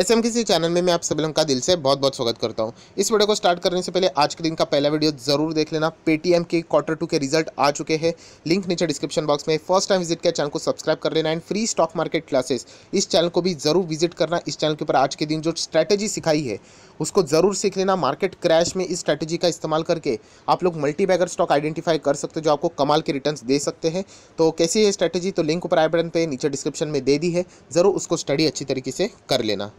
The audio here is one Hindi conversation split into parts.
एस एम किसी चैनल में मैं आप सभी लोगों का दिल से बहुत बहुत स्वागत करता हूँ इस वीडियो को स्टार्ट करने से पहले आज के दिन का पहला वीडियो जरूर देख लेना पेटीएम के क्वार्टर टू के रिजल्ट आ चुके हैं लिंक नीचे डिस्क्रिप्शन बॉक्स में फर्स्ट टाइम विजिट किया चैनल को सब्सक्राइब कर लेना and free stock market classes इस चैनल को भी जरूर विजिट करना इस चैनल के ऊपर आज के दिन जो स्ट्रैटेजी सिखाई है उसको जरूर सीख लेना मार्केट क्रैश में इस स्ट्रैटेजी का इस्तेमाल करके आप लोग मल्टी बैगर स्टॉक आइडेंटिफाई कर सकते हो जो आपको कमाल के रिटर्न दे सकते हैं तो कैसी है स्ट्रैटेजी तो लिंक ऊपर आई बटन पर नीचे डिस्क्रिप्शन में दे दी है जरूर उसको स्टडी अच्छी तरीके से कर लेना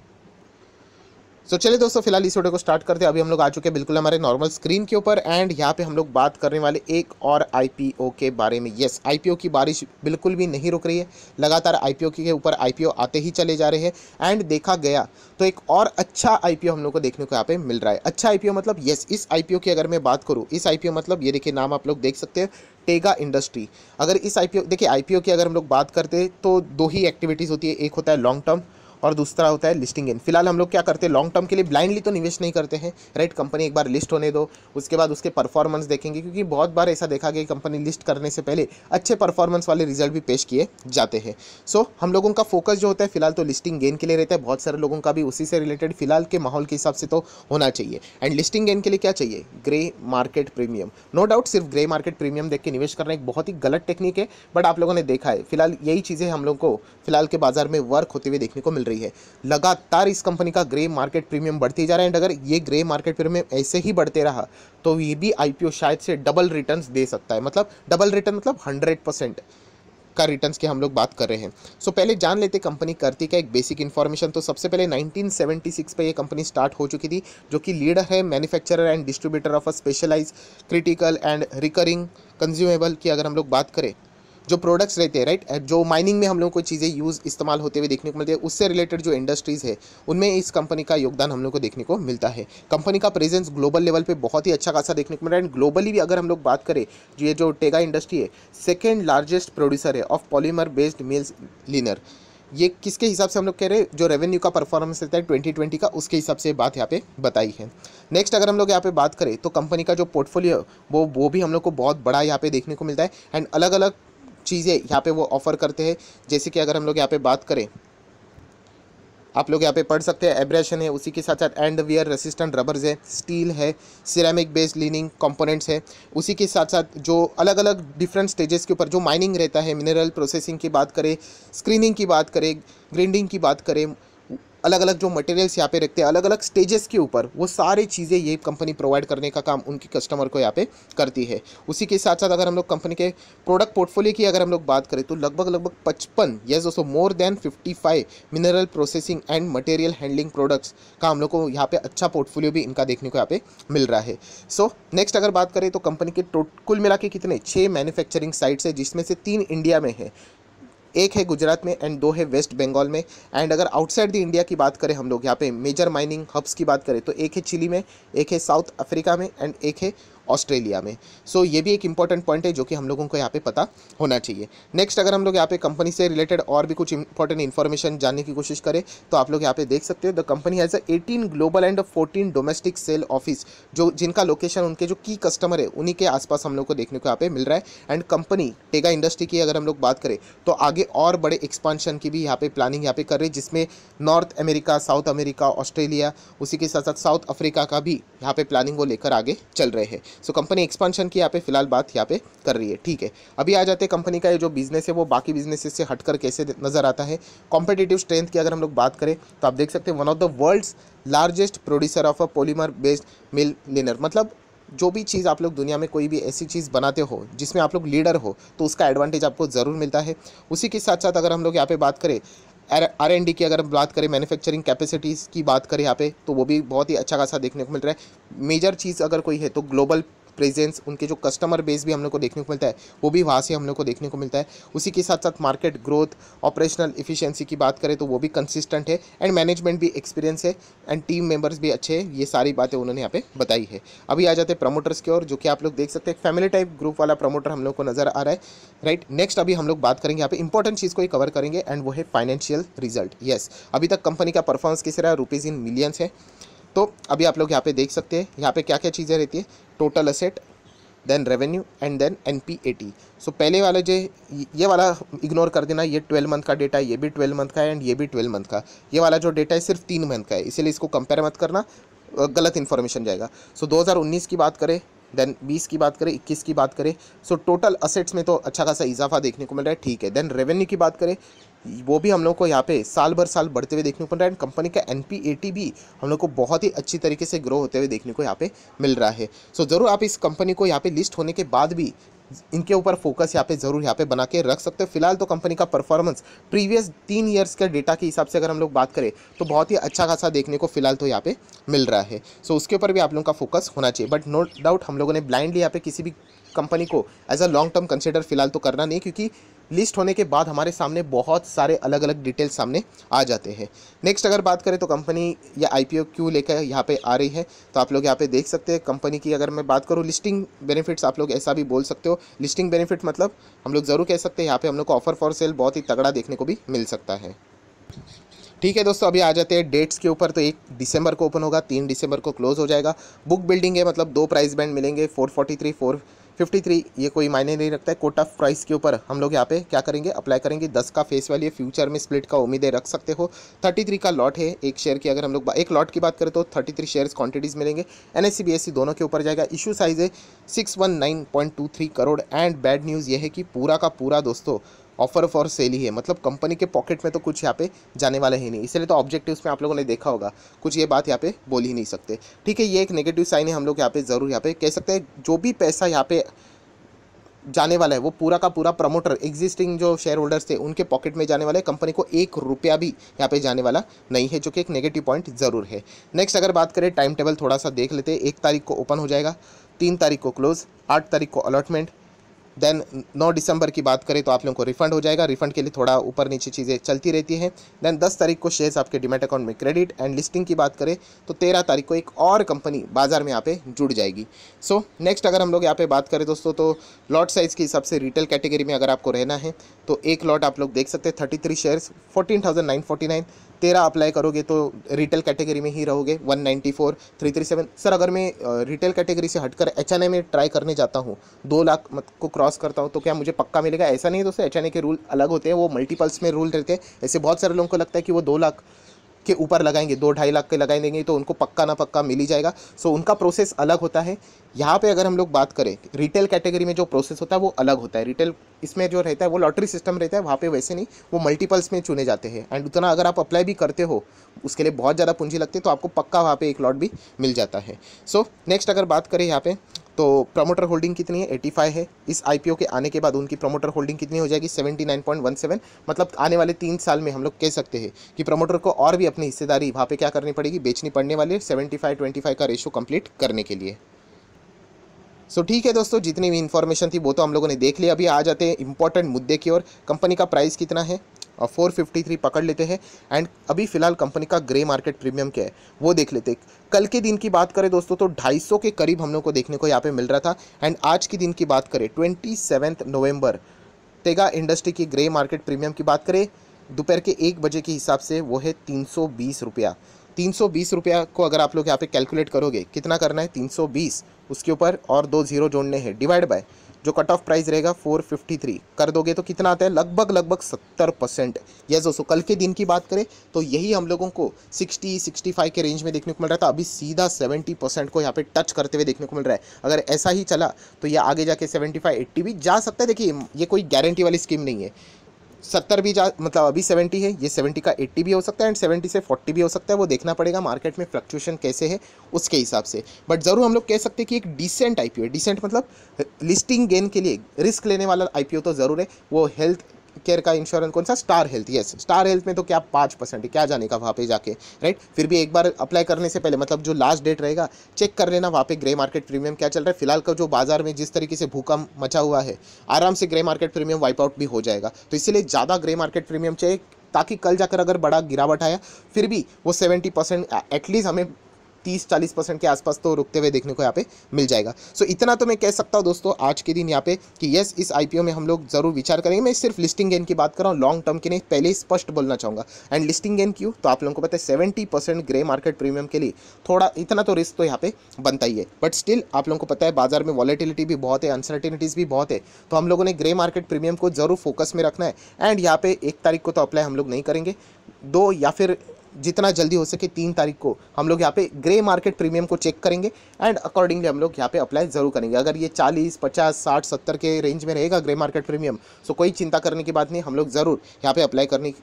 सो so, चलिए दोस्तों फिलहाल इस वीडियो को स्टार्ट करते हैं अभी हम लोग आ चुके हैं बिल्कुल हमारे नॉर्मल स्क्रीन के ऊपर एंड यहाँ पे हम लोग बात करने वाले एक और आईपीओ के बारे में यस आईपीओ की बारिश बिल्कुल भी नहीं रुक रही है लगातार आईपीओ के ऊपर आईपीओ आते ही चले जा रहे हैं एंड देखा गया तो एक और अच्छा आई हम लोग को देखने को यहाँ पे मिल रहा है अच्छा आई मतलब yes, इस आई की अगर मैं बात करूँ इस आई मतलब ये देखिए नाम आप लोग देख सकते हैं टेगा इंडस्ट्री अगर इस आई देखिए आई की अगर हम लोग बात करते तो दो ही एक्टिविटीज़ होती है एक होता है लॉन्ग टर्म और दूसरा होता है लिस्टिंग गेन फिलहाल हम लोग क्या करते हैं लॉन्ग टर्म के लिए ब्लाइंडली तो निवेश नहीं करते हैं राइट कंपनी एक बार लिस्ट होने दो उसके बाद उसके परफॉर्मेंस देखेंगे क्योंकि बहुत बार ऐसा देखा गया कंपनी लिस्ट करने से पहले अच्छे परफॉर्मेंस वाले रिजल्ट भी पेश किए जाते हैं सो so, हम लोगों का फोकस जो होता है फिलहाल तो लिस्टिंग गेन के लिए रहता है बहुत सारे लोगों का भी उसी से रिलेटेड फिलहाल के माहौल के हिसाब से तो होना चाहिए एंड लिस्टिंग गेन के लिए क्या चाहिए grey market premium no doubt सिर्फ ग्रे मार्केट प्रीमियम देख के निवेश करना एक बहुत ही गलत टेक्निक है बट आप लोगों ने देखा है फिलहाल यही चीज़ें हम लोग को फिलहाल के बाजार में वर्क होते हुए देखने को मिल रही है लगातार इस कंपनी का ग्रे मार्केट प्रीमियम बढ़ती जा रहा है एंड अगर ये ग्रे मार्केट प्रीमियम ऐसे ही बढ़ते रहा तो ये भी आई शायद से डबल रिटर्न दे सकता है मतलब डबल रिटर्न मतलब हंड्रेड का रिटर्न्स की हम लोग बात कर रहे हैं सो so, पहले जान लेते कंपनी करती का एक बेसिक इन्फॉर्मेशन तो सबसे पहले 1976 पे ये कंपनी स्टार्ट हो चुकी थी जो कि लीडर है manufacturer and distributor of a specialised critical and recurring consumable की अगर हम लोग बात करें जो प्रोडक्ट्स रहते हैं राइट जो माइनिंग में हम लोग को चीज़ें यूज़ इस्तेमाल होते हुए देखने को मिलती है उससे रिलेटेड जो इंडस्ट्रीज़ है उनमें इस कंपनी का योगदान हम लोग को देखने को मिलता है कंपनी का प्रेजेंस ग्लोबल लेवल पर बहुत ही अच्छा खासा देखने को मिल रहा है एंड ग्लोबली भी अगर हम लोग बात करें ये जो टेगा इंडस्ट्री है सेकेंड लार्जेस्ट प्रोड्यूसर है of polymer based mills liner ये किसके हिसाब से हम लोग कह रहे हैं जो रेवेन्यू का परफॉर्मेंस रहता है ट्वेंटी ट्वेंटी का उसके हिसाब से बात यहाँ पे बताई है नेक्स्ट अगर हम लोग यहाँ पे बात करें तो कंपनी का जो पोर्टफोलियो वो वो भी हम लोग को बहुत बड़ा यहाँ पे देखने को मिलता है एंड अलग अलग चीज़ें यहाँ पे वो ऑफ़र करते हैं जैसे कि अगर हम लोग यहाँ पे बात करें आप लोग यहाँ पे पढ़ सकते हैं एब्रेशन है उसी के साथ साथ एंड वियर रेसिस्टेंट रबर्स है स्टील है सिरेमिक बेस्ड लीनिंग कंपोनेंट्स है उसी के साथ साथ जो अलग अलग डिफरेंट स्टेजेस के ऊपर जो माइनिंग रहता है मिनरल प्रोसेसिंग की बात करें स्क्रीनिंग की बात करें ग्रिंडिंग की बात करें अलग अलग जो मटेरियल्स यहाँ पे रखते हैं अलग अलग स्टेजेस के ऊपर वो सारी चीज़ें ये कंपनी प्रोवाइड करने का काम उनकी कस्टमर को यहाँ पे करती है उसी के साथ साथ अगर हम लोग कंपनी के प्रोडक्ट पोर्टफोलियो की अगर हम लोग बात करें तो लगभग लगभग पचपन यस दोस्तों more than fifty five mineral processing and material handling products का हम लोग को यहाँ पे अच्छा पोर्टफोलियो भी इनका देखने को यहाँ पे मिल रहा है सो so, नेक्स्ट अगर बात करें तो कंपनी के कुल मिला के कितने छः मैन्युफैक्चरिंग साइट्स है जिसमें से तीन इंडिया में है एक है गुजरात में एंड दो है वेस्ट बंगाल में एंड अगर आउटसाइड द इंडिया की बात करें हम लोग यहाँ पे मेजर माइनिंग हब्स की बात करें तो एक है चिली में एक है साउथ अफ्रीका में एंड एक है ऑस्ट्रेलिया में सो so, ये भी एक इंपॉर्टेंट पॉइंट है जो कि हम लोगों को यहाँ पे पता होना चाहिए नेक्स्ट अगर हम लोग यहाँ पे कंपनी से रिलेटेड और भी कुछ इंपॉर्टेंट इन्फॉर्मेशन जानने की कोशिश करें तो आप लोग यहाँ पे देख सकते हो the company has eighteen global and fourteen domestic sale office जो जिनका लोकेशन उनके जो की कस्टमर है उन्हीं के आसपास हम लोग को देखने को यहाँ पे मिल रहा है एंड कंपनी टेगा इंडस्ट्री की अगर हम लोग बात करें तो आगे और बड़े एक्सपांशन की भी यहाँ पे प्लानिंग यहाँ पे कर रही है जिसमें North America South America Australia उसी के साथ साथ साउथ अफ्रीका का भी यहाँ पे प्लानिंग वो लेकर आगे चल रहे हैं सो कंपनी एक्सपांशन की यहाँ पे फिलहाल बात यहाँ पे कर रही है ठीक है अभी आ जाते हैं कंपनी का ये जो बिजनेस है वो बाकी बिजनेसेस से हटकर कैसे नज़र आता है कॉम्पिटेटिव स्ट्रेंथ की अगर हम लोग बात करें तो आप देख सकते हैं one of the world's largest producer of a polymer based mill liner मतलब जो भी चीज़ आप लोग दुनिया में कोई भी ऐसी चीज़ बनाते हो जिसमें आप लोग लीडर हो तो उसका एडवांटेज आपको ज़रूर मिलता है उसी के साथ साथ अगर हम लोग यहाँ पे बात करें आर एन डी की अगर हम बात करें मैन्युफैक्चरिंग कैपेसिटीज़ की बात करें यहाँ पे तो वो भी बहुत ही अच्छा खासा देखने को मिल रहा है मेजर चीज़ अगर कोई है तो ग्लोबल प्रेजेंस उनके जो कस्टमर बेस भी हम लोग को देखने को मिलता है वो भी वहाँ से हम लोग को देखने को मिलता है उसी के साथ साथ मार्केट ग्रोथ ऑपरेशनल इफिशियंसी की बात करें तो वो भी कंसिस्टेंट है एंड मैनेजमेंट भी एक्सपीरियंस है एंड टीम मेंबर्स भी अच्छे हैं ये सारी बातें उन्होंने यहाँ पे बताई है अभी आ जाते हैं प्रमोटर्स की ओर जो कि आप लोग देख सकते हैं फैमिली टाइप ग्रुप वाला प्रमोटर हम लोग को नजर आ रहा है राइट नेक्स्ट अभी हम लोग बात करेंगे यहाँ पे इंपॉर्टेंट चीज़ को ही कवर करेंगे एंड वो है फाइनेंशियल रिजल्ट येस अभी तक कंपनी का परफॉर्मेंस किस रहा है रुपीज़ इन मिलियंस है तो अभी आप लोग यहाँ पे देख सकते हैं यहाँ पे क्या क्या चीज़ें रहती है total asset then revenue and then N P A T so पहले वाला जो ये वाला इग्नोर कर देना ये ट्वेल्व मंथ का डेटा है ये भी ट्वेल्व मंथ का है एंड ये भी ट्वेल्व मंथ का ये वाला जो डेटा है सिर्फ तीन मंथ का है इसीलिए इसको कंपेयर मत करना गलत इन्फॉर्मेशन जाएगा सो so, 2019 की बात करें देन 20 की बात करें 21 की बात करें सो टोटल असेट्स में तो अच्छा खासा इजाफा देखने को मिल रहा है ठीक है देन रेवेन्यू की बात करें वो भी हम लोग को यहाँ पे साल भर साल बढ़ते हुए देखने को मिल रहा है एंड कंपनी का एन भी हम लोग को बहुत ही अच्छी तरीके से ग्रो होते हुए देखने को यहाँ पे मिल रहा है सो so, ज़रूर आप इस कंपनी को यहाँ पे लिस्ट होने के बाद भी इनके ऊपर फोकस यहाँ पे ज़रूर यहाँ पे बना के रख सकते हो फिलहाल तो कंपनी का परफॉर्मेंस प्रीवियस तीन ईयर्स के डेटा के हिसाब से अगर हम लोग बात करें तो बहुत ही अच्छा खासा देखने को फिलहाल तो यहाँ पे मिल रहा है सो उसके ऊपर भी आप लोगों का फोकस होना चाहिए बट नो डाउट हम लोगों ने ब्लाइंडली यहाँ पे किसी भी कंपनी को as a long term consider फिलहाल तो करना नहीं क्योंकि लिस्ट होने के बाद हमारे सामने बहुत सारे अलग अलग डिटेल्स सामने आ जाते हैं नेक्स्ट अगर बात करें तो कंपनी या आई पी क्यों लेकर यहाँ पे आ रही है तो आप लोग यहाँ पे देख सकते हैं कंपनी की अगर मैं बात करूँ लिस्टिंग बेनिफिट्स आप लोग ऐसा भी बोल सकते हो लिस्टिंग बेनिफिट मतलब हम लोग ज़रूर कह सकते हैं यहाँ पर हम लोग को ऑफर फॉर सेल बहुत ही तगड़ा देखने को भी मिल सकता है ठीक है दोस्तों अभी आ जाते हैं डेट्स के ऊपर तो एक दिसंबर को ओपन होगा तीन दिसंबर को क्लोज हो जाएगा बुक बिल्डिंग है मतलब दो प्राइस बैंड मिलेंगे फोर फोर्टी थ्री फोर 53 ये कोई मायने नहीं रखता है कोट ऑफ प्राइस के ऊपर हम लोग यहाँ पे क्या करेंगे अप्लाई करेंगे 10 का फेस वैल्यू फ्यूचर में स्प्लिट का उम्मीदें रख सकते हो 33 का लॉट है एक शेयर की अगर हम लोग एक लॉट की बात करें तो 33 थ्री शेयर्स क्वान्टिटीज़ मिलेंगे एन एस दोनों के ऊपर जाएगा इशू साइज़ है six crore and bad news ये है कि पूरा का पूरा दोस्तों ऑफर फॉर सेल ही है मतलब कंपनी के पॉकेट में तो कुछ यहाँ पे जाने वाला ही नहीं इसलिए तो ऑब्जेक्टिव में आप लोगों ने देखा होगा कुछ ये बात यहाँ पे बोल ही नहीं सकते ठीक है ये एक नेगेटिव साइन है हम लोग यहाँ पे ज़रूर यहाँ पे कह सकते हैं जो भी पैसा यहाँ पे जाने वाला है वो पूरा का पूरा प्रमोटर एग्जिस्टिंग जो शेयर होल्डर्स थे उनके पॉकेट में जाने वाले कंपनी को एक रुपया भी यहाँ पे जाने वाला नहीं है जो कि एक नेगेटिव पॉइंट ज़रूर है नेक्स्ट अगर बात करें टाइम टेबल थोड़ा सा देख लेते हैं एक तारीख को ओपन हो जाएगा तीन तारीख को क्लोज आठ तारीख को अलॉटमेंट देन नौ दिसंबर की बात करें तो आप लोगों को रिफंड हो जाएगा रिफंड के लिए थोड़ा ऊपर नीचे चीज़ें चलती रहती हैं देन दस तारीख को शेयर्स आपके डिमेट अकाउंट में क्रेडिट एंड लिस्टिंग की बात करें तो तेरह तारीख को एक और कंपनी बाजार में यहाँ पे जुड़ जाएगी सो so, नेक्स्ट अगर हम लोग यहाँ पे बात करें दोस्तों तो लॉट साइज़ के हिसाब से रिटेल कैटेगरी में अगर आपको रहना है तो एक लॉट आप लोग देख सकते हैं thirty three shares fourteen thousand nine forty nine तेरह अप्लाई करोगे तो रिटेल कैटेगरी में ही रहोगे one ninety four three three seven sir अगर मैं रिटेल कैटेगरी से हटकर एच एन में ट्राई करने जाता हूँ दो लाख को क्रॉस क्रॉस करता हूँ तो क्या मुझे पक्का मिलेगा ऐसा नहीं दोस्तों एच के रूल अलग होते हैं वो मल्टीपल्स में रूल रहते हैं ऐसे बहुत सारे लोगों को लगता है कि वो दो लाख के ऊपर लगाएंगे दो ढाई लाख के लगाए देंगे तो उनको पक्का ना पक्का मिल ही जाएगा सो उनका प्रोसेस अलग होता है यहाँ पे अगर हम लोग बात करें रिटेल कैटेगरी में जो प्रोसेस होता है वो अलग होता है रिटेल इसमें जो रहता है वो लॉटरी सिस्टम रहता है वहाँ पे वैसे नहीं वो मल्टीपल्स में चुने जाते हैं एंड उतना अगर आप अप्लाई भी करते हो उसके लिए बहुत ज़्यादा पूंजी लगती है तो आपको पक्का वहाँ पर एक लॉट भी मिल जाता है सो नेक्स्ट अगर बात करें यहाँ पर तो प्रमोटर होल्डिंग कितनी है 85 है इस आईपीओ के आने के बाद उनकी प्रमोटर होल्डिंग कितनी हो जाएगी 79.17 मतलब आने वाले तीन साल में हम लोग कह सकते हैं कि प्रमोटर को और भी अपनी हिस्सेदारी वहाँ पे क्या करनी पड़ेगी बेचनी पड़ने वाले 75 25 का रेशो कंप्लीट करने के लिए सो so, ठीक है दोस्तों जितनी भी इन्फॉर्मेशन थी वो तो हम लोगों ने देख लिया अभी आ जाते हैं इंपॉर्टेंट मुद्दे की ओर कंपनी का प्राइस कितना है फोर फिफ्टी थ्री पकड़ लेते हैं एंड अभी फिलहाल कंपनी का ग्रे मार्केट प्रीमियम क्या है वो देख लेते हैं कल के दिन की बात करें दोस्तों तो 250 के करीब हम लोग को देखने को यहाँ पे मिल रहा था एंड आज के दिन की बात करें ट्वेंटी नवंबर तेगा इंडस्ट्री की ग्रे मार्केट प्रीमियम की बात करें दोपहर के एक बजे के हिसाब से वो है तीन सौ बीस रुपया तीन सौ बीस रुपया को अगर आप लोग यहाँ पे कैलकुलेट करोगे कितना करना है तीन सौ बीस उसके ऊपर और दो जीरो जोड़ने हैं डिवाइड बाय जो कट ऑफ प्राइस रहेगा 453 कर दोगे तो कितना आता है लगभग लगभग 70 परसेंट यस दोस्तों कल के दिन की बात करें तो यही हम लोगों को 60 65 के रेंज में देखने को मिल रहा था तो अभी सीधा 70 परसेंट को यहाँ पे टच करते हुए देखने को मिल रहा है अगर ऐसा ही चला तो ये आगे जाके 75 80 भी जा सकता है देखिए ये कोई गारंटी वाली स्कीम नहीं है सत्तर भी जा मतलब अभी सेवेंटी है ये सेवेंटी का एट्टी भी हो सकता है एंड सेवेंटी से फोर्टी भी हो सकता है वो देखना पड़ेगा मार्केट में फ्लक्चुएशन कैसे है उसके हिसाब से बट ज़रूर हम लोग कह सकते हैं कि एक डिसेंट आई है डिसेंट मतलब लिस्टिंग गेन के लिए रिस्क लेने वाला आई तो ज़रूर है वो हेल्थ केयर का इंश्योरेंस कौन सा star health yes star health में तो क्या पाँच परसेंट क्या जाने का वहाँ पे जाके राइट फिर भी एक बार अप्लाई करने से पहले मतलब जो लास्ट डेट रहेगा चेक कर लेना वहाँ पे ग्रे मार्केट प्रीमियम क्या चल रहा है फिलहाल का जो बाजार में जिस तरीके से भूकंप मचा हुआ है आराम से grey market premium wipe out भी हो जाएगा तो इसीलिए ज़्यादा ग्रे मार्केट प्रीमियम चाहिए ताकि कल जाकर अगर बड़ा गिरावट आया फिर भी वो सेवेंटी परसेंट एटलीस्ट हमें तीस चालीस परसेंट के आसपास तो रुकते हुए देखने को यहाँ पे मिल जाएगा सो so, इतना तो मैं कह सकता हूँ दोस्तों आज के दिन यहाँ पे कि यस इस आई में हम लोग ज़रूर विचार करेंगे मैं सिर्फ लिस्टिंग गेन की बात कर रहा हूँ लॉन्ग टर्म के लिए पहले स्पष्ट बोलना चाहूँगा एंड लिस्टिंग गेन क्यों तो आप लोगों को पता है सेवेंटी ग्रे मार्केट प्रीमियम के लिए थोड़ा इतना तो रिस्क तो यहाँ पे बनता ही है बट स्टिल आप लोगों को पता है बाजार में वॉलेटिलिटी भी बहुत है अनसर्टिनिटीज़ भी बहुत है तो हम लोगों ने ग्रे मार्केट प्रीमियम को ज़रूर फोकस में रखना है एंड यहाँ पे एक तारीख को तो अप्लाई हम लोग नहीं करेंगे दो या फिर जितना जल्दी हो सके तीन तारीख को हम लोग यहाँ पे ग्रे मार्केट प्रीमियम को चेक करेंगे एंड अकॉर्डिंगली हम लोग यहाँ पे अप्लाई ज़रूर करेंगे अगर ये 40, 50, 60, 70 के रेंज में रहेगा ग्रे मार्केट प्रीमियम सो तो कोई चिंता करने की बात नहीं हम लोग ज़रूर यहाँ पे अप्लाई करने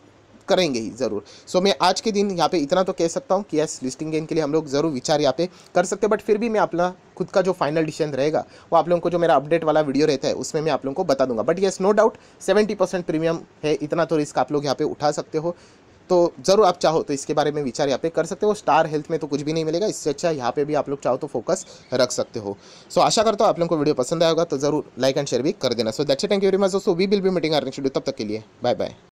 करेंगे ही ज़रूर सो so, मैं आज के दिन यहाँ पे इतना तो कह सकता हूँ कि यस लिस्टिंग गेन के लिए हम लोग ज़रूर विचार यहाँ पे कर सकते हैं बट फिर भी मैं अपना खुद का जो फाइनल डिसीजन रहेगा वो आप लोगों को जो मेरा अपडेट वाला वीडियो रहता है उसमें मैं आप लोगों को बता दूंगा but yes no doubt seventy percent premium है इतना तो रिस्क आप लोग यहाँ पे उठा सकते हो तो ज़रूर आप चाहो तो इसके बारे में विचार यहाँ पे कर सकते हो स्टार हेल्थ में तो कुछ भी नहीं मिलेगा इससे अच्छा यहाँ पे भी आप लोग चाहो तो फोकस रख सकते हो सो so, आशा करता हूँ आप लोगों को वीडियो पसंद आएगा तो ज़रूर लाइक एंड शेयर भी कर देना so that's thank you very much दोस्तों we will be meeting our next video तब तक के लिए बाय बाय